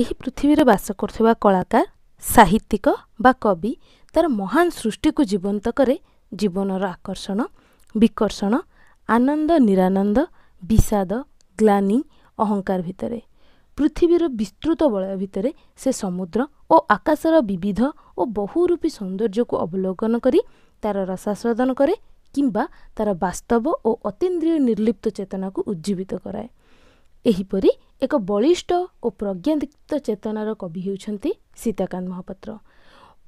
ଏହି ପୃଥିବୀରେ ବାସ କରୁଥିବା କଳାକାର ସାହିତ୍ୟିକ ବା କବି ତାର ମହାନ ସୃଷ୍ଟିକୁ ଜୀବନ୍ତ କରେ ଜୀବନର ଆକର୍ଷଣ ବିକର୍ଷଣ ଆନନ୍ଦ ନିରାନନ୍ଦ ବିଷାଦ ଗ୍ଲାନି ଅହଙ୍କାର ଭିତରେ ପୃଥିବୀର ବିସ୍ତୃତ ବଳୟ ଭିତରେ ସେ ସମୁଦ୍ର ଓ ଆକାଶର ବିବିଧ ଓ ବହୁରୂପୀ ସୌନ୍ଦର୍ଯ୍ୟକୁ ଅବଲୋକନ କରି ତାର ରସାସ୍ୱାଦନ କରେ କିମ୍ବା ତାର ବାସ୍ତବ ଓ ଅତିନ୍ଦ୍ରିୟ ନିର୍ଲିପ୍ତ ଚେତନାକୁ ଉଜ୍ଜୀବିତ କରାଏ ଏହିପରି ଏକ ବଳିଷ୍ଠ ଓ ପ୍ରଜ୍ଞାଦିକ୍ତ ଚେତନାର କବି ହେଉଛନ୍ତି ସୀତାକାନ୍ତ ମହାପାତ୍ର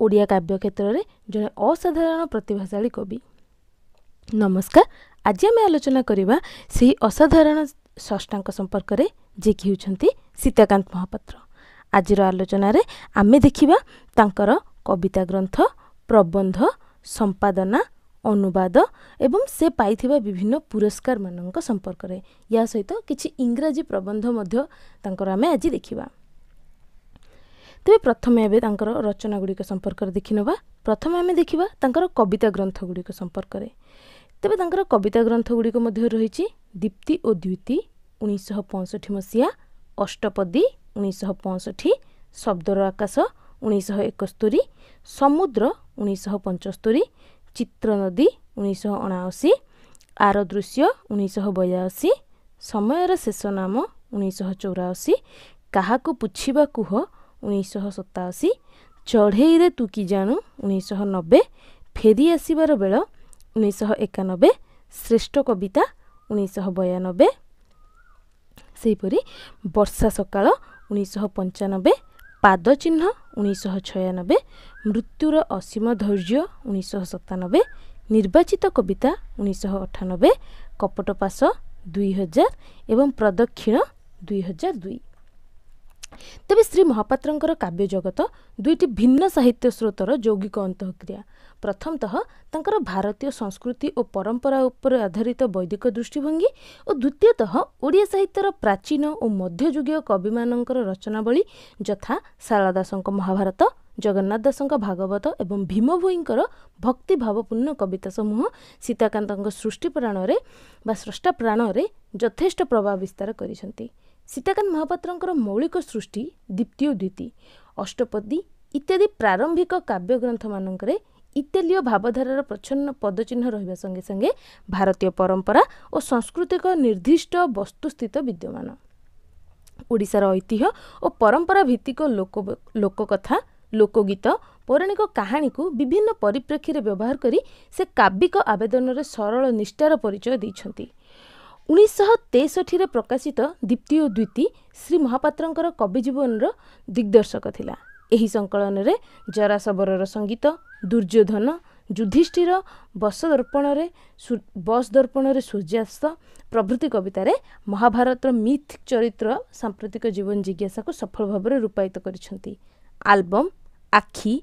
ଓଡ଼ିଆ କାବ୍ୟ କ୍ଷେତ୍ରରେ ଜଣେ ଅସାଧାରଣ ପ୍ରତିଭାଶାଳୀ କବି ନମସ୍କାର ଆଜି ଆମେ ଆଲୋଚନା କରିବା ସେହି ଅସାଧାରଣ ଷଷ୍ଠାଙ୍କ ସମ୍ପର୍କରେ ଯିଏକି ହେଉଛନ୍ତି ସୀତାକାନ୍ତ ମହାପାତ୍ର ଆଜିର ଆଲୋଚନାରେ ଆମେ ଦେଖିବା ତାଙ୍କର କବିତା ଗ୍ରନ୍ଥ ପ୍ରବନ୍ଧ ସମ୍ପାଦନା ଅନୁବାଦ ଏବଂ ସେ ପାଇଥିବା ବିଭିନ୍ନ ପୁରସ୍କାରମାନଙ୍କ ସମ୍ପର୍କରେ ୟା ସହିତ କିଛି ଇଂରାଜୀ ପ୍ରବନ୍ଧ ମଧ୍ୟ ତାଙ୍କର ଆମେ ଆଜି ଦେଖିବା ତେବେ ପ୍ରଥମେ ଏବେ ତାଙ୍କର ରଚନା ଗୁଡ଼ିକ ସମ୍ପର୍କରେ ଦେଖିନେବା ପ୍ରଥମେ ଆମେ ଦେଖିବା ତାଙ୍କର କବିତା ଗ୍ରନ୍ଥ ଗୁଡ଼ିକ ସମ୍ପର୍କରେ ତେବେ ତାଙ୍କର କବିତା ଗ୍ରନ୍ଥ ଗୁଡ଼ିକ ମଧ୍ୟ ରହିଛି ଦୀପ୍ତି ଓ ଦ୍ୱିତୀ ଉଣେଇଶହ ପଞ୍ଚଷଠି ମସିହା ଅଷ୍ଟପଦୀ ଉଣେଇଶହ ପଞ୍ଚଷଠି ଶବ୍ଦର ଆକାଶ ଉଣେଇଶହ ଏକସ୍ତୋରି ସମୁଦ୍ର ଉଣେଇଶହ ପଞ୍ଚସ୍ତୋରି ଚିତ୍ରନଦୀ ଉଣେଇଶହ ଅଣାଅଶୀ ଆର ଦୃଶ୍ୟ ଉଣେଇଶହ ବୟାଅଶୀ ସମୟର ଶେଷ ନାମ ଉଣେଇଶହ ଚଉରାଅଶୀ କାହାକୁ ପୁଛିବା କୁହ ଉଣେଇଶହ ସତାଅଶୀ ଚଢ଼େଇରେ ତୁ କି ଜାଣୁ ଉଣେଇଶହ ନବେ ଫେରି ଆସିବାର ବେଳ ଉଣେଇଶହ ଏକାନବେ ଶ୍ରେଷ୍ଠ କବିତା ଉଣେଇଶହ ବୟାନବେ ସେହିପରି ବର୍ଷା ସକାଳ ଉଣେଇଶହ ପଞ୍ଚାନବେ ପାଦ ଚିହ୍ନ ଉଣେଇଶହ ଛୟାନବେ ମୃତ୍ୟୁର ଅସୀମ ଧୈର୍ଯ୍ୟ ଉଣେଇଶହ ସତାନବେ ନିର୍ବାଚିତ କବିତା ଉଣେଇଶହ ଅଠାନବେ କପଟପାସ ଦୁଇହଜାର ଏବଂ ପ୍ରଦକ୍ଷିଣ ଦୁଇହଜାର ଦୁଇ ତେବେ ଶ୍ରୀ ମହାପାତ୍ରଙ୍କର କାବ୍ୟ ଜଗତ ଦୁଇଟି ଭିନ୍ନ ସାହିତ୍ୟ ସ୍ରୋତର ଯୌଗିକ ଅନ୍ତଃକ୍ରିୟା ପ୍ରଥମତଃ ତାଙ୍କର ଭାରତୀୟ ସଂସ୍କୃତି ଓ ପରମ୍ପରା ଉପରେ ଆଧାରିତ ବୈଦିକ ଦୃଷ୍ଟିଭଙ୍ଗୀ ଓ ଦ୍ୱିତୀୟତଃ ଓଡ଼ିଆ ସାହିତ୍ୟର ପ୍ରାଚୀନ ଓ ମଧ୍ୟଯୁଗୀୟ କବିମାନଙ୍କର ରଚନାବଳୀ ଯଥା ଶାରଳା ଦାସଙ୍କ ମହାଭାରତ ଜଗନ୍ନାଥ ଦାସଙ୍କ ଭାଗବତ ଏବଂ ଭୀମ ଭୋଇଙ୍କର ଭକ୍ତିଭାବପୂର୍ଣ୍ଣ କବିତା ସମୂହ ସୀତାକାନ୍ତଙ୍କ ସୃଷ୍ଟି ପ୍ରାଣରେ ବା ସ୍ରଷ୍ଟା ପ୍ରାଣରେ ଯଥେଷ୍ଟ ପ୍ରଭାବ ବିସ୍ତାର କରିଛନ୍ତି ସୀତାକାନ୍ତ ମହାପାତ୍ରଙ୍କର ମୌଳିକ ସୃଷ୍ଟି ଦ୍ୱିତୀୟ ଦ୍ୱିତୀୟ ଅଷ୍ଟପଦୀ ଇତ୍ୟାଦି ପ୍ରାରମ୍ଭିକ କାବ୍ୟଗ୍ରନ୍ଥମାନଙ୍କରେ ଇଟାଲୀୟ ଭାବଧାରାର ପ୍ରଚ୍ଛନ୍ନ ପଦଚିହ୍ନ ରହିବା ସଙ୍ଗେ ସଙ୍ଗେ ଭାରତୀୟ ପରମ୍ପରା ଓ ସଂସ୍କୃତିକ ନିର୍ଦ୍ଦିଷ୍ଟ ବସ୍ତୁସ୍ଥିତ ବିଦ୍ୟମାନ ଓଡ଼ିଶାର ଐତିହ୍ୟ ଓ ପରମ୍ପରା ଭିତ୍ତିକ ଲୋକ ଲୋକକଥା ଲୋକଗୀତ ପୌରାଣିକ କାହାଣୀକୁ ବିଭିନ୍ନ ପରିପ୍ରେକ୍ଷୀରେ ବ୍ୟବହାର କରି ସେ କାବ୍ୟିକ ଆବେଦନରେ ସରଳ ନିଷ୍ଠାର ପରିଚୟ ଦେଇଛନ୍ତି ଉଣେଇଶହ ତେଷଠିରେ ପ୍ରକାଶିତ ଦ୍ୱିତୀୟ ଦ୍ୱିତୀୟ ଶ୍ରୀ ମହାପାତ୍ରଙ୍କର କବି ଜୀବନର ଦିଗ୍ଦର୍ଶକ ଥିଲା ଏହି ସଂକଳନରେ ଜରାସବରର ସଙ୍ଗୀତ ଦୁର୍ଯ୍ୟୋଧନ ଯୁଧିଷ୍ଠିର ବସ ଦର୍ପଣରେ ବସ୍ ଦର୍ପଣରେ ସୂର୍ଯ୍ୟାସ୍ତ ପ୍ରଭୃତି କବିତାରେ ମହାଭାରତର ମିଥ୍ ଚରିତ୍ର ସାମ୍ପ୍ରତିକ ଜୀବନ ଜିଜ୍ଞାସାକୁ ସଫଳ ଭାବରେ ରୂପାୟିତ କରିଛନ୍ତି ଆଲବମ୍ ଆଖି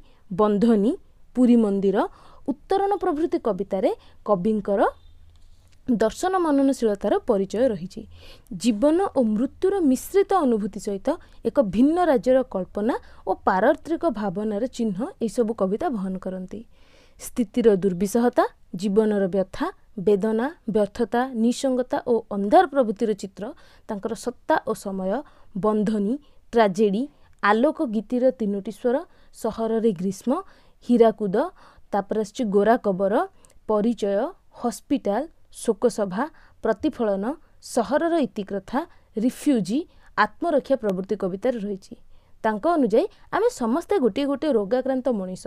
ବନ୍ଧନୀ ପୁରୀ ମନ୍ଦିର ଉତ୍ତରଣ ପ୍ରଭୃତି କବିତାରେ କବିଙ୍କର ଦର୍ଶନ ମନନଶୀଳତାର ପରିଚୟ ରହିଛି ଜୀବନ ଓ ମୃତ୍ୟୁର ମିଶ୍ରିତ ଅନୁଭୂତି ସହିତ ଏକ ଭିନ୍ନ ରାଜ୍ୟର କଳ୍ପନା ଓ ପାରତ୍ରିକ ଭାବନାର ଚିହ୍ନ ଏହିସବୁ କବିତା ବହନ କରନ୍ତି ସ୍ଥିତିର ଦୁର୍ବିଷହତା ଜୀବନର ବ୍ୟଥା ବେଦନା ବ୍ୟର୍ଥତା ନିସଙ୍ଗତା ଓ ଅନ୍ଧାର ପ୍ରଭୃତିର ଚିତ୍ର ତାଙ୍କର ସତ୍ତା ଓ ସମୟ ବନ୍ଧନୀ ଟ୍ରାଜେଡ଼ି ଆଲୋକ ଗୀତିର ତିନୋଟି ସ୍ୱର ସହରରେ ଗ୍ରୀଷ୍ମ ହୀରାକୁଦ ତାପରେ ଆସୁଛି ଗୋରା କବର ପରିଚୟ ହସ୍ପିଟାଲ ଶୋକସଭା ପ୍ରତିଫଳନ ସହରର ଇତିକ୍ରଥା ରିଫ୍ୟୁଜି ଆତ୍ମରକ୍ଷା ପ୍ରଭୃତି କବିତାରେ ରହିଛି ତାଙ୍କ ଅନୁଯାୟୀ ଆମେ ସମସ୍ତେ ଗୋଟିଏ ଗୋଟିଏ ରୋଗାକ୍ରାନ୍ତ ମଣିଷ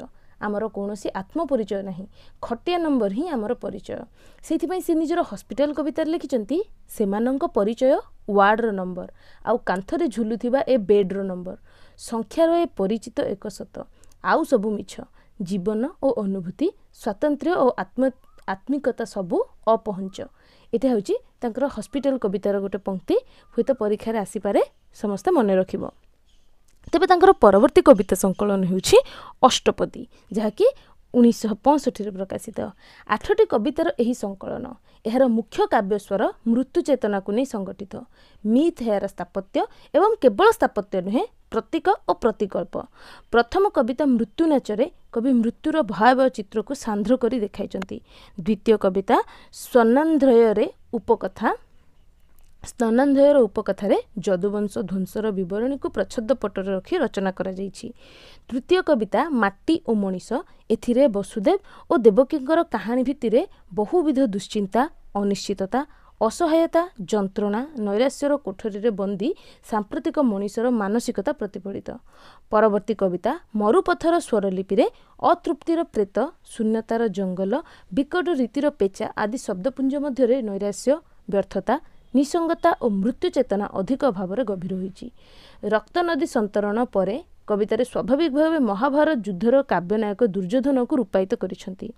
ଆମର କୌଣସି ଆତ୍ମପରିଚୟ ନାହିଁ ଖଟିଆ ନମ୍ବର ହିଁ ଆମର ପରିଚୟ ସେଇଥିପାଇଁ ସେ ନିଜର ହସ୍ପିଟାଲ କବିତାରେ ଲେଖିଛନ୍ତି ସେମାନଙ୍କ ପରିଚୟ ୱାର୍ଡ଼ର ନମ୍ବର ଆଉ କାନ୍ଥରେ ଝୁଲୁଥିବା ଏ ବେଡ଼୍ର ନମ୍ବର ସଂଖ୍ୟାର ଏ ପରିଚିତ ଏକ ସତ ଆଉ ସବୁ ମିଛ ଜୀବନ ଓ ଅନୁଭୂତି ସ୍ୱାତନ୍ତ୍ର୍ୟ ଓ ଆତ୍ମ ଆତ୍ମିକତା ସବୁ ଅପହଞ୍ଚ ଏଇଟା ହେଉଛି ତାଙ୍କର ହସ୍ପିଟାଲ କବିତାର ଗୋଟେ ପଙ୍କ୍ତି ହୁଏତ ପରୀକ୍ଷାରେ ଆସିପାରେ ସମସ୍ତେ ମନେ ରଖିବ ତେବେ ତାଙ୍କର ପରବର୍ତ୍ତୀ କବିତା ସଂକଳନ ହେଉଛି ଅଷ୍ଟପଦୀ ଯାହାକି ଉଣେଇଶହ ପଞ୍ଚଷଠିରେ ପ୍ରକାଶିତ ଆଠଟି କବିତାର ଏହି ସଂକଳନ ଏହାର ମୁଖ୍ୟ କାବ୍ୟସ୍ୱର ମୃତ୍ୟୁ ଚେତନାକୁ ନେଇ ସଂଗଠିତ ମିଥ୍ ଏହାର ସ୍ଥାପତ୍ୟ ଏବଂ କେବଳ ସ୍ଥାପତ୍ୟ ନୁହେଁ ପ୍ରତୀକ ଓ ପ୍ରତିକଳ୍ପ ପ୍ରଥମ କବିତା ମୃତ୍ୟୁ ନାଚରେ କବି ମୃତ୍ୟୁର ଭୟାବହ ଚିତ୍ରକୁ ସାନ୍ଧ୍ର କରି ଦେଖାଇଛନ୍ତି ଦ୍ୱିତୀୟ କବିତା ସ୍ୱନାନ୍ଧ୍ରୟରେ ଉପକଥା ସ୍ତନାନ୍ଧୟର ଉପକଥାରେ ଯଦୁବଂଶ ଧ୍ୱଂସର ବିବରଣୀକୁ ପ୍ରଚ୍ଛଦ ପଟରେ ରଖି ରଚନା କରାଯାଇଛି ତୃତୀୟ କବିତା ମାଟି ଓ ମଣିଷ ଏଥିରେ ବସୁଦେବ ଓ ଦେବକୀଙ୍କର କାହାଣୀ ଭିତ୍ତିରେ ବହୁବିଧ ଦୁଶ୍ଚିନ୍ତା ଅନିଶ୍ଚିତତା ଅସହାୟତା ଯନ୍ତ୍ରଣା ନୈରାଶ୍ୟର କୋଠରୀରେ ବନ୍ଦୀ ସାମ୍ପ୍ରତିକ ମଣିଷର ମାନସିକତା ପ୍ରତିଫଳିତ ପରବର୍ତ୍ତୀ କବିତା ମରୁପଥର ସ୍ୱରଲିପିରେ ଅତୃପ୍ତିର ପ୍ରେତ ଶୂନ୍ୟତାର ଜଙ୍ଗଲ ବିକଟ ରୀତିର ପେଚା ଆଦି ଶବ୍ଦପୁଞ୍ଜ ମଧ୍ୟରେ ନୈରାଶ୍ୟ ବ୍ୟର୍ଥତା ନିସଙ୍ଗତା ଓ ମୃତ୍ୟୁ ଚେତନା ଅଧିକ ଭାବରେ ଗଭୀର ହୋଇଛି ରକ୍ତ ନଦୀ ସନ୍ତରଣ ପରେ କବିତାରେ ସ୍ୱାଭାବିକ ଭାବେ ମହାଭାରତ ଯୁଦ୍ଧର କାବ୍ୟ ନାୟକ ଦୁର୍ଯ୍ୟୋଧନକୁ ରୂପାୟିତ କରିଛନ୍ତି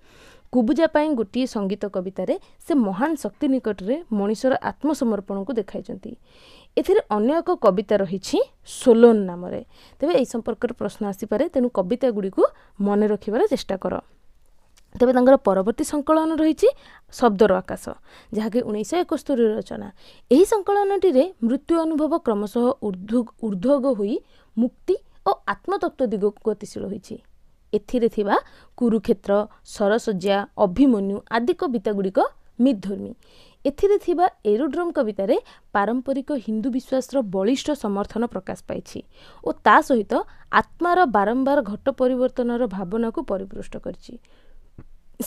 କୁବୁଜା ପାଇଁ ଗୋଟିଏ ସଙ୍ଗୀତ କବିତାରେ ସେ ମହାନ ଶକ୍ତି ନିକଟରେ ମଣିଷର ଆତ୍ମସମର୍ପଣକୁ ଦେଖାଇଛନ୍ତି ଏଥିରେ ଅନ୍ୟ ଏକ କବିତା ରହିଛି ସୋଲୋନ୍ ନାମରେ ତେବେ ଏହି ସମ୍ପର୍କରେ ପ୍ରଶ୍ନ ଆସିପାରେ ତେଣୁ କବିତା ଗୁଡ଼ିକୁ ମନେ ରଖିବାର ଚେଷ୍ଟା କର ତେବେ ତାଙ୍କର ପରବର୍ତ୍ତୀ ସଂକଳନ ରହିଛି ଶବ୍ଦର ଆକାଶ ଯାହାକି ଉଣେଇଶହ ଏକସ୍ତରୀ ରଚନା ଏହି ସଂକଳନଟିରେ ମୃତ୍ୟୁ ଅନୁଭବ କ୍ରମଶଃ ଉର୍ଦ୍ଧ୍ୱ ଉର୍ଦ୍ଧ୍ୱଗ ହୋଇ ମୁକ୍ତି ଓ ଆତ୍ମତତ୍ତ୍ୱ ଦିଗକୁ ଗତିଶୀଳ ହୋଇଛି ଏଥିରେ ଥିବା କୁରୁକ୍ଷେତ୍ର ସରସଜ୍ୟା ଅଭିମନ୍ୟୁ ଆଦି କବିତାଗୁଡ଼ିକ ମିଧର୍ମୀ ଏଥିରେ ଥିବା ଏରୋଡ୍ରମ୍ କବିତାରେ ପାରମ୍ପରିକ ହିନ୍ଦୁ ବିଶ୍ୱାସର ବଳିଷ୍ଠ ସମର୍ଥନ ପ୍ରକାଶ ପାଇଛି ଓ ତା ସହିତ ଆତ୍ମାର ବାରମ୍ବାର ଘଟ ପରିବର୍ତ୍ତନର ଭାବନାକୁ ପରିପୃଷ୍ଟ କରିଛି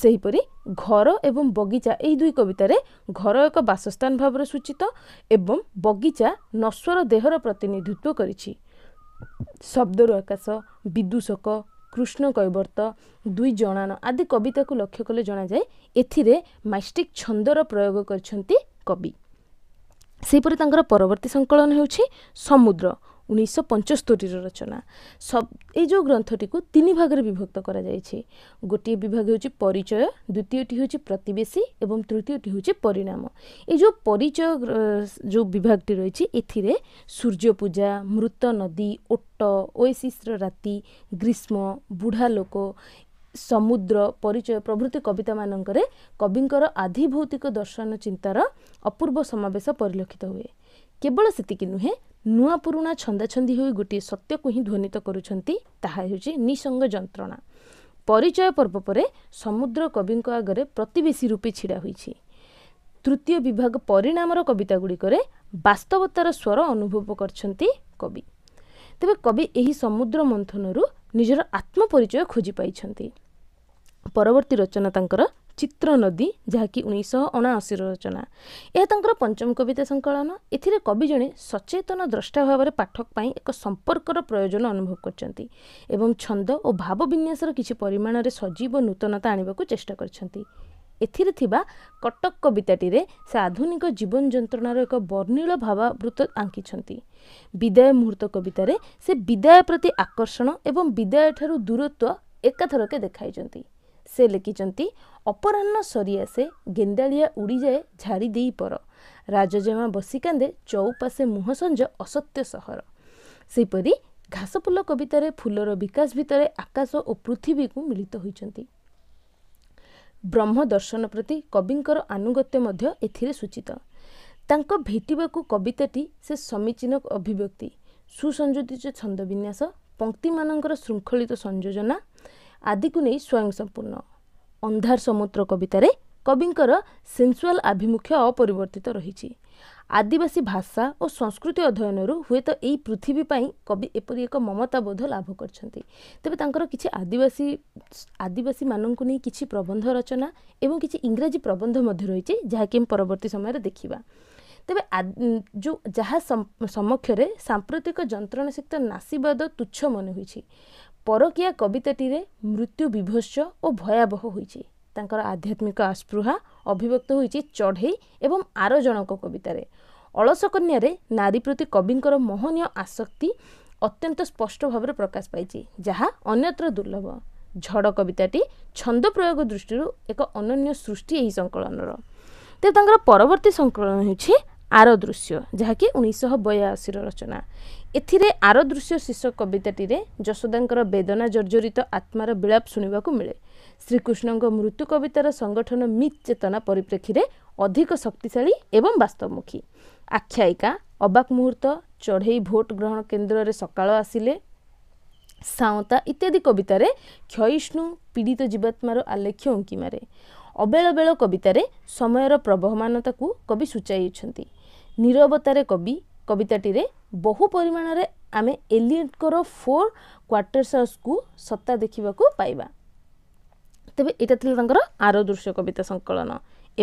ସେହିପରି ଘର ଏବଂ ବଗିଚା ଏହି ଦୁଇ କବିତାରେ ଘର ଏକ ବାସସ୍ଥାନ ଭାବରେ ସୂଚିତ ଏବଂ ବଗିଚା ନଶ୍ୱର ଦେହର ପ୍ରତିନିଧିତ୍ୱ କରିଛି ଶବ୍ଦରୁ ଆକାଶ ବିଦୂଷକ କୃଷ୍ଣ କୈବର୍ତ୍ତ ଦୁଇ ଜଣାଣ ଆଦି କବିତାକୁ ଲକ୍ଷ୍ୟ କଲେ ଜଣାଯାଏ ଏଥିରେ ମାଷ୍ଟିକ୍ ଛନ୍ଦର ପ୍ରୟୋଗ କରିଛନ୍ତି କବି ସେହିପରି ତାଙ୍କର ପରବର୍ତ୍ତୀ ସଂକଳନ ହେଉଛି ସମୁଦ୍ର ଉଣେଇଶହ ପଞ୍ଚସ୍ତରୀର ରଚନା ସବ ଏଇ ଯେଉଁ ଗ୍ରନ୍ଥଟିକୁ ତିନି ଭାଗରେ ବିଭକ୍ତ କରାଯାଇଛି ଗୋଟିଏ ବିଭାଗ ହେଉଛି ପରିଚୟ ଦ୍ୱିତୀୟଟି ହେଉଛି ପ୍ରତିବେଶୀ ଏବଂ ତୃତୀୟଟି ହେଉଛି ପରିଣାମ ଏଇ ଯେଉଁ ପରିଚୟ ଯେଉଁ ବିଭାଗଟି ରହିଛି ଏଥିରେ ସୂର୍ଯ୍ୟ ପୂଜା ମୃତ ନଦୀ ଓଟ ଓଏସିସ୍ର ରାତି ଗ୍ରୀଷ୍ମ ବୁଢ଼ା ଲୋକ ସମୁଦ୍ର ପରିଚୟ ପ୍ରଭୃତି କବିତାମାନଙ୍କରେ କବିଙ୍କର ଆଧିଭୌତିକ ଦର୍ଶନ ଚିନ୍ତାର ଅପୂର୍ବ ସମାବେଶ ପରିଲକ୍ଷିତ ହୁଏ କେବଳ ସେତିକି ନୁହେଁ ନୂଆ ପୁରୁଣା ଛନ୍ଦାଛନ୍ଦି ହୋଇ ଗୋଟିଏ ସତ୍ୟକୁ ହିଁ ଧ୍ୱନିତ କରୁଛନ୍ତି ତାହା ହେଉଛି ନିସଙ୍ଗ ଯନ୍ତ୍ରଣା ପରିଚୟ ପର୍ବ ପରେ ସମୁଦ୍ର କବିଙ୍କ ଆଗରେ ପ୍ରତିବେଶୀ ରୂପେ ଛିଡ଼ା ହୋଇଛି ତୃତୀୟ ବିଭାଗ ପରିଣାମର କବିତା ଗୁଡ଼ିକରେ ବାସ୍ତବତାର ସ୍ୱର ଅନୁଭବ କରିଛନ୍ତି କବି ତେବେ କବି ଏହି ସମୁଦ୍ର ମନ୍ଥନରୁ ନିଜର ଆତ୍ମପରିଚୟ ଖୋଜି ପାଇଛନ୍ତି ପରବର୍ତ୍ତୀ ରଚନା ତାଙ୍କର ଚିତ୍ରନଦୀ ଯାହାକି ଉଣେଇଶହ ଅଣାଅଶୀର ରଚନା ଏହା ତାଙ୍କର ପଞ୍ଚମ କବିତା ସଂକଳନ ଏଥିରେ କବି ଜଣେ ସଚେତନ ଦ୍ରଷ୍ଟା ଭାବରେ ପାଠକ ପାଇଁ ଏକ ସମ୍ପର୍କର ପ୍ରୟୋଜନ ଅନୁଭବ କରିଛନ୍ତି ଏବଂ ଛନ୍ଦ ଓ ଭାବ ବିନ୍ୟାସର କିଛି ପରିମାଣରେ ସଜୀବ ନୂତନତା ଆଣିବାକୁ ଚେଷ୍ଟା କରିଛନ୍ତି ଏଥିରେ ଥିବା କଟକ କବିତାଟିରେ ସେ ଆଧୁନିକ ଜୀବନ ଯନ୍ତ୍ରଣାର ଏକ ବର୍ଣ୍ଣିଳ ଭାବାବୃତ ଆଙ୍କିଛନ୍ତି ବିଦାୟ ମୁହୂର୍ତ୍ତ କବିତାରେ ସେ ବିଦାୟ ପ୍ରତି ଆକର୍ଷଣ ଏବଂ ବିଦାୟ ଠାରୁ ଦୂରତ୍ୱ ଏକାଥରକେ ଦେଖାଇଛନ୍ତି ସେ ଲେଖିଛନ୍ତି ଅପରାହ୍ନ ସରିଆସେ ଗେନ୍ଦାଳିଆ ଉଡ଼ିଯାଏ ଝାଡ଼ି ଦେଇ ପର ରାଜଜେମା ବସିକାନ୍ଦେ ଚଉପାସେ ମୁହଁ ସଞ୍ଜ ଅସତ୍ୟ ସହର ସେହିପରି ଘାସଫୁଲ କବିତାରେ ଫୁଲର ବିକାଶ ଭିତରେ ଆକାଶ ଓ ପୃଥିବୀକୁ ମିଳିତ ହୋଇଛନ୍ତି ବ୍ରହ୍ମ ଦର୍ଶନ ପ୍ରତି କବିଙ୍କର ଆନୁଗତ୍ୟ ମଧ୍ୟ ଏଥିରେ ସୂଚିତ ତାଙ୍କ ଭେଟିବାକୁ କବିତାଟି ସେ ସମୀଚୀନ ଅଭିବ୍ୟକ୍ତି ସୁସଂଯୋଜିତ ଛନ୍ଦବିନ୍ୟାସ ପଙ୍କ୍ତିମାନଙ୍କର ଶୃଙ୍ଖଳିତ ସଂଯୋଜନା ଆଦିକୁ ନେଇ ସ୍ୱୟଂ ସମ୍ପୂର୍ଣ୍ଣ ଅନ୍ଧାର ସମୁଦ୍ର କବିତାରେ କବିଙ୍କର ସେନ୍ସୁଆଲ୍ ଆଭିମୁଖ୍ୟ ଅପରିବର୍ତ୍ତିତ ରହିଛି ଆଦିବାସୀ ଭାଷା ଓ ସଂସ୍କୃତି ଅଧ୍ୟୟନରୁ ହୁଏତ ଏହି ପୃଥିବୀ ପାଇଁ କବି ଏପରି ଏକ ମମତାବୋଧ ଲାଭ କରିଛନ୍ତି ତେବେ ତାଙ୍କର କିଛି ଆଦିବାସୀ ଆଦିବାସୀମାନଙ୍କୁ ନେଇ କିଛି ପ୍ରବନ୍ଧ ରଚନା ଏବଂ କିଛି ଇଂରାଜୀ ପ୍ରବନ୍ଧ ମଧ୍ୟ ରହିଛି ଯାହାକି ଆମେ ପରବର୍ତ୍ତୀ ସମୟରେ ଦେଖିବା ତେବେ ଯେଉଁ ଯାହା ସମ୍ମୁଖରେ ସାମ୍ପ୍ରତିକ ଯନ୍ତ୍ରଣା ସହିତ ନାସିବାଦ ତୁଚ୍ଛ ମନେ ହୋଇଛି ପରକିଆ କବିତାଟିରେ ମୃତ୍ୟୁ ବିଭତ୍ସ ଓ ଭୟାବହ ହୋଇଛି ତାଙ୍କର ଆଧ୍ୟାତ୍ମିକ ଆସ୍ପୃହା ଅଭିବ୍ୟକ୍ତ ହୋଇଛି ଚଢ଼େଇ ଏବଂ ଆର ଜଣଙ୍କ କବିତାରେ ଅଳସକନ୍ୟାରେ ନାରୀ ପ୍ରତି କବିଙ୍କର ମହନୀୟ ଆସକ୍ତି ଅତ୍ୟନ୍ତ ସ୍ପଷ୍ଟ ଭାବରେ ପ୍ରକାଶ ପାଇଛି ଯାହା ଅନ୍ୟତ୍ର ଦୁର୍ଲଭ ଝଡ଼ କବିତାଟି ଛନ୍ଦ ପ୍ରୟୋଗ ଦୃଷ୍ଟିରୁ ଏକ ଅନନ୍ୟ ସୃଷ୍ଟି ଏହି ସଂକଳନର ତେବେ ତାଙ୍କର ପରବର୍ତ୍ତୀ ସଂକଳନ ହେଉଛି ଆର ଦୃଶ୍ୟ ଯାହାକି ଉଣେଇଶହ ବୟାଅଶୀର ରଚନା ଏଥିରେ ଆର ଦୃଶ୍ୟ ଶୀର୍ଷ କବିତାଟିରେ ଯଶୋଦାଙ୍କର ବେଦନା ଜର୍ଜରିତ ଆତ୍ମାର ବିଳାପ ଶୁଣିବାକୁ ମିଳେ ଶ୍ରୀକୃଷ୍ଣଙ୍କ ମୃତ୍ୟୁ କବିତାର ସଂଗଠନ ମିତ୍ ଚେତନା ପରିପ୍ରେକ୍ଷୀରେ ଅଧିକ ଶକ୍ତିଶାଳୀ ଏବଂ ବାସ୍ତବମୁଖୀ ଆଖ୍ୟାୟିକା ଅବାକ୍ ମୁହୂର୍ତ୍ତ ଚଢ଼େଇ ଭୋଟ୍ ଗ୍ରହଣ କେନ୍ଦ୍ରରେ ସକାଳ ଆସିଲେ ସାଉଁତା ଇତ୍ୟାଦି କବିତାରେ କ୍ଷୟିଷ୍ଣୁ ପୀଡ଼ିତ ଜୀବାତ୍ମାର ଆଲେଖ୍ୟ ଅଙ୍କିମାରେ ଅବେଳବେଳ କବିତାରେ ସମୟର ପ୍ରବହମାନତାକୁ କବି ସୂଚାଇଛନ୍ତି ନିରବତାରେ କବି କବିତାଟିରେ ବହୁ ପରିମାଣରେ ଆମେ ଏଲିଏଣ୍ଟଙ୍କର ଫୋର୍ କ୍ୱାର୍ଟର୍ସକୁ ସତ୍ତା ଦେଖିବାକୁ ପାଇବା ତେବେ ଏଇଟା ଥିଲା ତାଙ୍କର ଆର ଦୃଶ୍ୟ କବିତା ସଙ୍କଳନ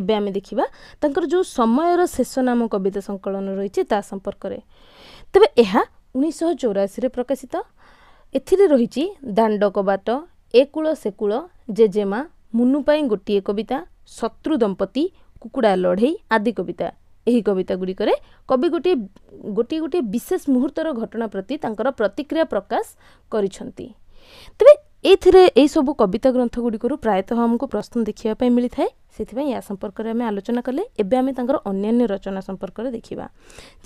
ଏବେ ଆମେ ଦେଖିବା ତାଙ୍କର ଯେଉଁ ସମୟର ଶେଷ ନାମ କବିତା ସଙ୍କଳନ ରହିଛି ତା ସମ୍ପର୍କରେ ତେବେ ଏହା ଉଣେଇଶହ ଚଉରାଅଶୀରେ ପ୍ରକାଶିତ ଏଥିରେ ରହିଛି ଦାଣ୍ଡ କବାଟ ଏକୁଳ ସେକୁଳ ଜେଜେମା ମୁନୁ ପାଇଁ ଗୋଟିଏ କବିତା ଶତ୍ରୁ ଦମ୍ପତି କୁକୁଡ଼ା ଲଢ଼େଇ ଆଦି କବିତା ଏହି କବିତାଗୁଡ଼ିକରେ କବି ଗୋଟିଏ ଗୋଟିଏ ଗୋଟିଏ ବିଶେଷ ମୁହୂର୍ତ୍ତର ଘଟଣା ପ୍ରତି ତାଙ୍କର ପ୍ରତିକ୍ରିୟା ପ୍ରକାଶ କରିଛନ୍ତି ତେବେ ଏଥିରେ ଏହିସବୁ କବିତା ଗ୍ରନ୍ଥ ଗୁଡ଼ିକରୁ ପ୍ରାୟତଃ ଆମକୁ ପ୍ରଶ୍ନ ଦେଖିବା ପାଇଁ ମିଳିଥାଏ ସେଥିପାଇଁ ଏହା ସମ୍ପର୍କରେ ଆମେ ଆଲୋଚନା କଲେ ଏବେ ଆମେ ତାଙ୍କର ଅନ୍ୟାନ୍ୟ ରଚନା ସମ୍ପର୍କରେ ଦେଖିବା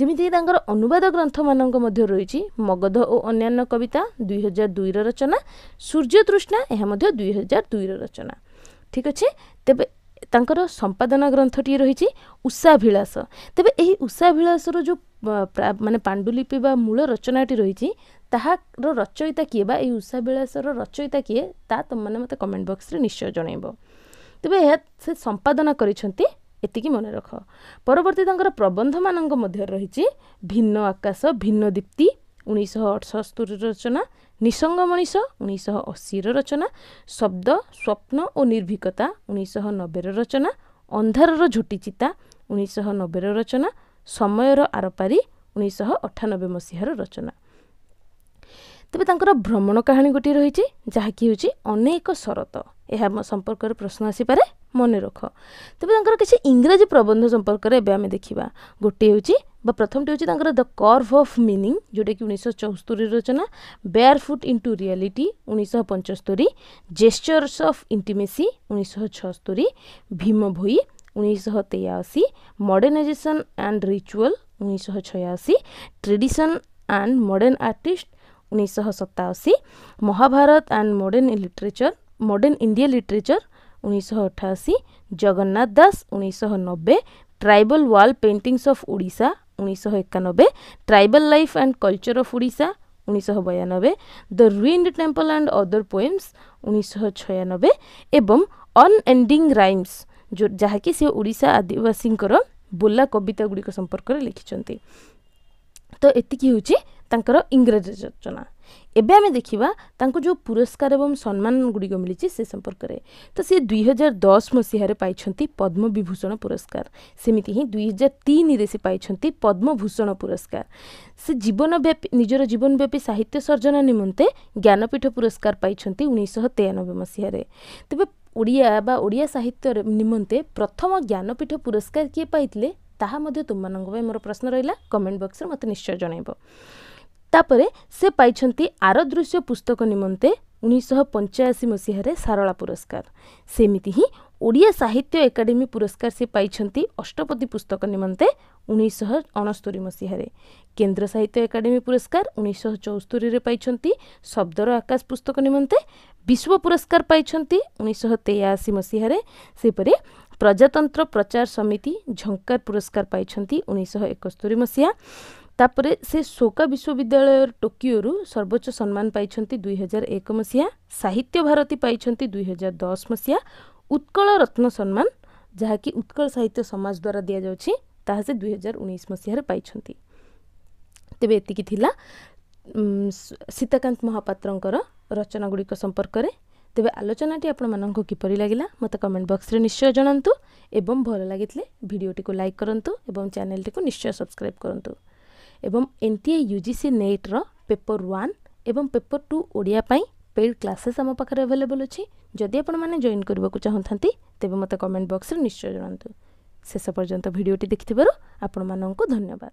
ଯେମିତିକି ତାଙ୍କର ଅନୁବାଦ ଗ୍ରନ୍ଥମାନଙ୍କ ମଧ୍ୟ ରହିଛି ମଗଧ ଓ ଅନ୍ୟାନ୍ୟ କବିତା ଦୁଇହଜାର ଦୁଇର ରଚନା ସୂର୍ଯ୍ୟ ତୃଷ୍ଣା ଏହା ମଧ୍ୟ ଦୁଇହଜାର ଦୁଇର ରଚନା ଠିକ୍ ଅଛି ତେବେ ତାଙ୍କର ସମ୍ପାଦନା ଗ୍ରନ୍ଥଟିଏ ରହିଛି ଉଷାଭିଳାଷ ତେବେ ଏହି ଉଷାଭିଳାଷର ଯେଉଁ ମାନେ ପାଣ୍ଡୁଲିପି ବା ମୂଳ ରଚନାଟି ରହିଛି ତାହାର ରଚୟିତା କିଏ ବା ଏହି ଉଷାଭିଳାଷର ରଚୟିତା କିଏ ତାହା ତୁମମାନେ ମୋତେ କମେଣ୍ଟ ବକ୍ସରେ ନିଶ୍ଚୟ ଜଣାଇବ ତେବେ ଏହା ସେ ସମ୍ପାଦନା କରିଛନ୍ତି ଏତିକି ମନେ ରଖ ପରବର୍ତ୍ତୀ ତାଙ୍କର ପ୍ରବନ୍ଧମାନଙ୍କ ମଧ୍ୟରେ ରହିଛି ଭିନ୍ନ ଆକାଶ ଭିନ୍ନ ଦୀପ୍ତି ଉଣେଇଶହ ଅଠସତୁରୀର ରଚନା ନିସଙ୍ଗ ମଣିଷ ଉଣେଇଶହ ଅଶୀର ରଚନା ଶବ୍ଦ ସ୍ୱପ୍ନ ଓ ନିର୍ଭୀକତା ଉଣେଇଶହ ନବେର ରଚନା ଅନ୍ଧାରର ଝୋଟି ଚିତା ଉଣେଇଶହ ନବେର ରଚନା ସମୟର ଆରପାରି ଉଣେଇଶହ ଅଠାନବେ ମସିହାର ରଚନା ତେବେ ତାଙ୍କର ଭ୍ରମଣ କାହାଣୀ ଗୋଟିଏ ରହିଛି ଯାହାକି ହେଉଛି ଅନେକ ସରତ ଏହା ସମ୍ପର୍କରେ ପ୍ରଶ୍ନ ଆସିପାରେ ମନେ ରଖ ତେବେ ତାଙ୍କର କିଛି ଇଂରାଜୀ ପ୍ରବନ୍ଧ ସମ୍ପର୍କରେ ଏବେ ଆମେ ଦେଖିବା ଗୋଟିଏ ହେଉଛି ବା ପ୍ରଥମଟି ହେଉଛି ତାଙ୍କର ଦ କର୍ଭ ଅଫ୍ ମିନିଂ ଯେଉଁଟାକି ଉଣେଇଶହ ଚଉସ୍ତରୀ ରଚନା ବେୟାର୍ ଫୁଟ୍ ଇଣ୍ଟୁ ରିଆଲିଟି ଉଣେଇଶହ ପଞ୍ଚସ୍ତରୀ ଜେଷ୍ଟର୍ସ ଅଫ୍ ଇଣ୍ଟିମେସି ଉଣେଇଶହ ଛଅସ୍ତରୀ ଭୀମଭୋଇ ଉଣେଇଶହ ତେୟାଅଶୀ ମଡ଼ର୍ଣ୍ଣାଇଜେସନ୍ ଆଣ୍ଡ ରିଚୁଆଲ୍ ଉଣେଇଶହ ଛୟାଅଶୀ ଟ୍ରେଡ଼ିସନ୍ ଆଣ୍ଡ ମଡ଼ର୍ଣ୍ଣ ଆର୍ଟିଷ୍ଟ ଉଣେଇଶହ ସତାଅଶୀ Mahabharata and modern literature modern India literature ଉଣେଇଶହ ଅଠାଅଶୀ ଜଗନ୍ନାଥ ଦାସ ଉଣେଇଶହ ନବେ ट्राइबल वाल पेंटिंग्स ऑफ उड़ीसा উনিশশো একানব্বই tribal life and culture of Orissa উনিশশো বয়ানব্বই the ruined temple and other poems উনিশশো ছয়ানব্বই এবং অন এন্ডিং রাইমস ଯାହାକି সে ଓଡ଼ିଶା ଆଦିବାସୀଙ୍କର ବୋଲା କବିତା ଗୁଡ଼ିକ ସମ୍ପର୍କରେ ଲେଖିଛନ୍ତି ତ ଏତିକି ହେଉଛି ତାଙ୍କର ଇଂରାଜୀ ରଚନା ଏବେ ଆମେ ଦେଖିବା ତାଙ୍କୁ ଯେଉଁ ପୁରସ୍କାର ଏବଂ ସମ୍ମାନ ଗୁଡ଼ିକ ମିଳିଛି ସେ ସମ୍ପର୍କରେ ତ ସେ ଦୁଇହଜାର ଦଶ ମସିହାରେ ପାଇଛନ୍ତି ପଦ୍ମବିଭୂଷଣ ପୁରସ୍କାର ସେମିତି ହିଁ ଦୁଇହଜାର ତିନିରେ ସେ ପାଇଛନ୍ତି ପଦ୍ମଭୂଷଣ ପୁରସ୍କାର ସେ ଜୀବନବ୍ୟାପୀ ନିଜର ଜୀବନବ୍ୟାପୀ ସାହିତ୍ୟ ସର୍ଜନା ନିମନ୍ତେ ଜ୍ଞାନପୀଠ ପୁରସ୍କାର ପାଇଛନ୍ତି ଉଣେଇଶହ ତେୟାନବେ ମସିହାରେ ତେବେ ଓଡ଼ିଆ ବା ଓଡ଼ିଆ ସାହିତ୍ୟ ନିମନ୍ତେ ପ୍ରଥମ ଜ୍ଞାନପୀଠ ପୁରସ୍କାର କିଏ ପାଇଥିଲେ ତାହା ମଧ୍ୟ ତୁମମାନଙ୍କ ପାଇଁ ମୋର ପ୍ରଶ୍ନ ରହିଲା କମେଣ୍ଟ ବକ୍ସରେ ମୋତେ ନିଶ୍ଚୟ ଜଣାଇବ ତାପରେ ସେ ପାଇଛନ୍ତି ଆର ଦୃଶ୍ୟ ପୁସ୍ତକ ନିମନ୍ତେ ଉଣେଇଶହ ପଞ୍ଚାଅଶୀ ମସିହାରେ ସାରଳା ପୁରସ୍କାର ସେମିତି ହିଁ ଓଡ଼ିଆ ସାହିତ୍ୟ ଏକାଡେମୀ ପୁରସ୍କାର ସେ ପାଇଛନ୍ତି ଅଷ୍ଟପଦୀ ପୁସ୍ତକ ନିମନ୍ତେ ଉଣେଇଶହ ଅଣସ୍ତୋରୀ ମସିହାରେ କେନ୍ଦ୍ର ସାହିତ୍ୟ ଏକାଡେମୀ ପୁରସ୍କାର ଉଣେଇଶହ ଚଉସ୍ତରିରେ ପାଇଛନ୍ତି ଶବ୍ଦର ଆକାଶ ପୁସ୍ତକ ନିମନ୍ତେ ବିଶ୍ୱ ପୁରସ୍କାର ପାଇଛନ୍ତି ଉଣେଇଶହ ତେୟାଅଶୀ ମସିହାରେ ସେପରି ପ୍ରଜାତନ୍ତ୍ର ପ୍ରଚାର ସମିତି ଝଙ୍କାର ପୁରସ୍କାର ପାଇଛନ୍ତି ଉଣେଇଶହ ଏକସ୍ତୋରୀ ମସିହା ତାପରେ ସେ ସୋକା ବିଶ୍ୱବିଦ୍ୟାଳୟର ଟୋକିଓରୁ ସର୍ବୋଚ୍ଚ ସମ୍ମାନ ପାଇଛନ୍ତି ଦୁଇ ହଜାର ଏକ ମସିହା ସାହିତ୍ୟ ଭାରତୀ ପାଇଛନ୍ତି ଦୁଇ ହଜାର ଦଶ ମସିହା ଉତ୍କଳ ରତ୍ନ ସମ୍ମାନ ଯାହାକି ଉତ୍କଳ ସାହିତ୍ୟ ସମାଜ ଦ୍ୱାରା ଦିଆଯାଉଛି ତାହା ସେ ଦୁଇହଜାର ଉଣେଇଶ ମସିହାରେ ପାଇଛନ୍ତି ତେବେ ଏତିକି ଥିଲା ସୀତାକାନ୍ତ ମହାପାତ୍ରଙ୍କର ରଚନାଗୁଡ଼ିକ ସମ୍ପର୍କରେ ତେବେ ଆଲୋଚନାଟି ଆପଣମାନଙ୍କୁ କିପରି ଲାଗିଲା ମୋତେ କମେଣ୍ଟ ବକ୍ସରେ ନିଶ୍ଚୟ ଜଣାନ୍ତୁ ଏବଂ ଭଲ ଲାଗିଥିଲେ ଭିଡ଼ିଓଟିକୁ ଲାଇକ୍ କରନ୍ତୁ ଏବଂ ଚ୍ୟାନେଲଟିକୁ ନିଶ୍ଚୟ ସବସ୍କ୍ରାଇବ୍ କରନ୍ତୁ ଏବଂ N T A U G C ନେଟ୍ର ପେପର୍ ୱାନ୍ ଏବଂ ପେପର୍ ଟୁ ଓଡ଼ିଆ ପାଇଁ ପେଡ଼୍ କ୍ଲାସେସ୍ ଆମ ପାଖରେ ଆଭେଲେବଲ୍ ଅଛି ଯଦି ଆପଣମାନେ ଜଏନ୍ କରିବାକୁ ଚାହୁଁଥାନ୍ତି ତେବେ ମୋତେ କମେଣ୍ଟ ବକ୍ସରେ ନିଶ୍ଚୟ ଜଣାନ୍ତୁ ଶେଷ ପର୍ଯ୍ୟନ୍ତ ଭିଡ଼ିଓଟି ଦେଖିଥିବାରୁ ଆପଣମାନଙ୍କୁ ଧନ୍ୟବାଦ